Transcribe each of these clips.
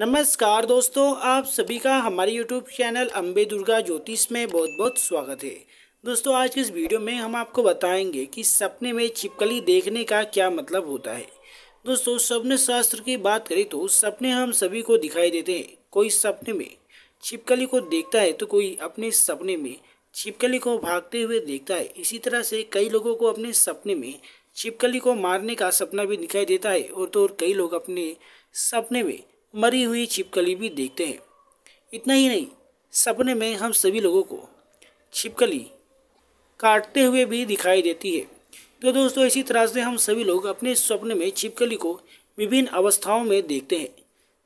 नमस्कार दोस्तों आप सभी का हमारे यूट्यूब चैनल अम्बे दुर्गा ज्योतिष में बहुत बहुत स्वागत है दोस्तों आज के इस वीडियो में हम आपको बताएंगे कि सपने में छिपकली देखने का क्या मतलब होता है दोस्तों सपने शास्त्र की बात करें तो सपने हम सभी को दिखाई देते हैं कोई सपने में छिपकली को देखता है तो कोई अपने सपने में छिपकली को भागते हुए देखता है इसी तरह से कई लोगों को अपने सपने में छिपकली को मारने का सपना भी दिखाई देता है और तो और कई लोग अपने सपने में मरी हुई छिपकली भी देखते हैं इतना ही नहीं सपने में हम सभी लोगों को छिपकली काटते हुए भी दिखाई देती है तो दोस्तों इसी तरह से हम सभी लोग अपने स्वप्न में छिपकली को विभिन्न अवस्थाओं में देखते हैं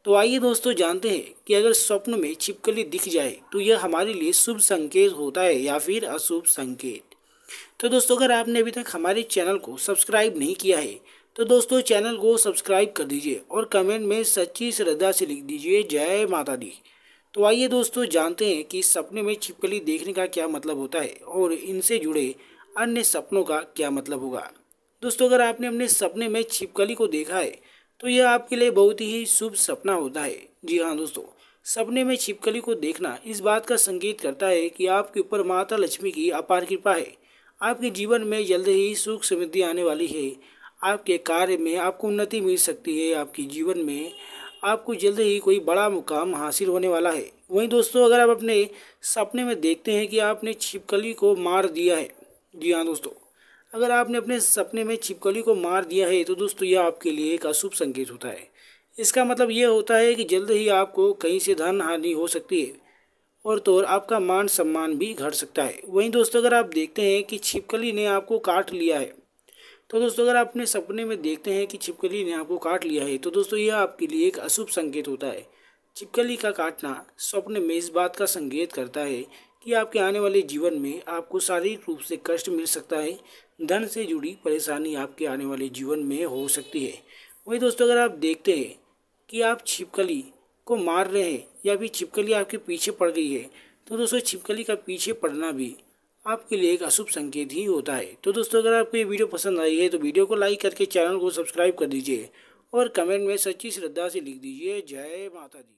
तो आइए दोस्तों जानते हैं कि अगर स्वप्न में छिपकली दिख जाए तो यह हमारे लिए शुभ संकेत होता है या फिर अशुभ संकेत तो दोस्तों अगर आपने अभी तक हमारे चैनल को सब्सक्राइब नहीं किया है तो दोस्तों चैनल को सब्सक्राइब कर दीजिए और कमेंट में सच्ची श्रद्धा से लिख दीजिए जय माता दी तो आइए दोस्तों जानते हैं कि सपने में छिपकली देखने का क्या मतलब होता है और इनसे जुड़े अन्य सपनों का क्या मतलब होगा दोस्तों अगर आपने अपने सपने में छिपकली को देखा है तो यह आपके लिए बहुत ही शुभ सपना होता है जी हाँ दोस्तों सपने में छिपकली को देखना इस बात का संकेत करता है कि आपके ऊपर माता लक्ष्मी की अपार कृपा है आपके जीवन में जल्द ही सुख समृद्धि आने वाली है आपके कार्य में आपको उन्नति मिल सकती है आपके जीवन में आपको जल्द ही कोई बड़ा मुकाम हासिल होने वाला है वहीं दोस्तों अगर आप अपने सपने में देखते हैं कि आपने छिपकली को मार दिया है जी हाँ दोस्तों अगर आपने अपने सपने में छिपकली को मार दिया है तो दोस्तों यह आपके लिए एक अशुभ संकेत होता है इसका मतलब यह होता है कि जल्द ही आपको कहीं से धन हानि हो सकती है और तो और आपका मान सम्मान भी घट सकता है वहीं दोस्तों अगर आप देखते हैं कि छिपकली ने आपको काट लिया है तो दोस्तों अगर आप अपने सपने में देखते हैं कि छिपकली ने आपको काट लिया है तो दोस्तों यह आपके लिए एक अशुभ संकेत होता है छिपकली का काटना स्वप्न में इस बात का संकेत करता है कि आपके आने वाले जीवन में आपको शारीरिक रूप से कष्ट मिल सकता है धन से जुड़ी परेशानी आपके आने वाले जीवन में हो सकती है वही दोस्तों अगर आप देखते हैं कि आप छिपकली को मार रहे हैं या फिर छिपकली आपके पीछे पड़ गई है तो दोस्तों छिपकली का पीछे पड़ना भी आपके लिए एक अशुभ संकेत ही होता है तो दोस्तों अगर आपको ये वीडियो पसंद आई है तो वीडियो को लाइक करके चैनल को सब्सक्राइब कर दीजिए और कमेंट में सच्ची श्रद्धा से लिख दीजिए जय माता दी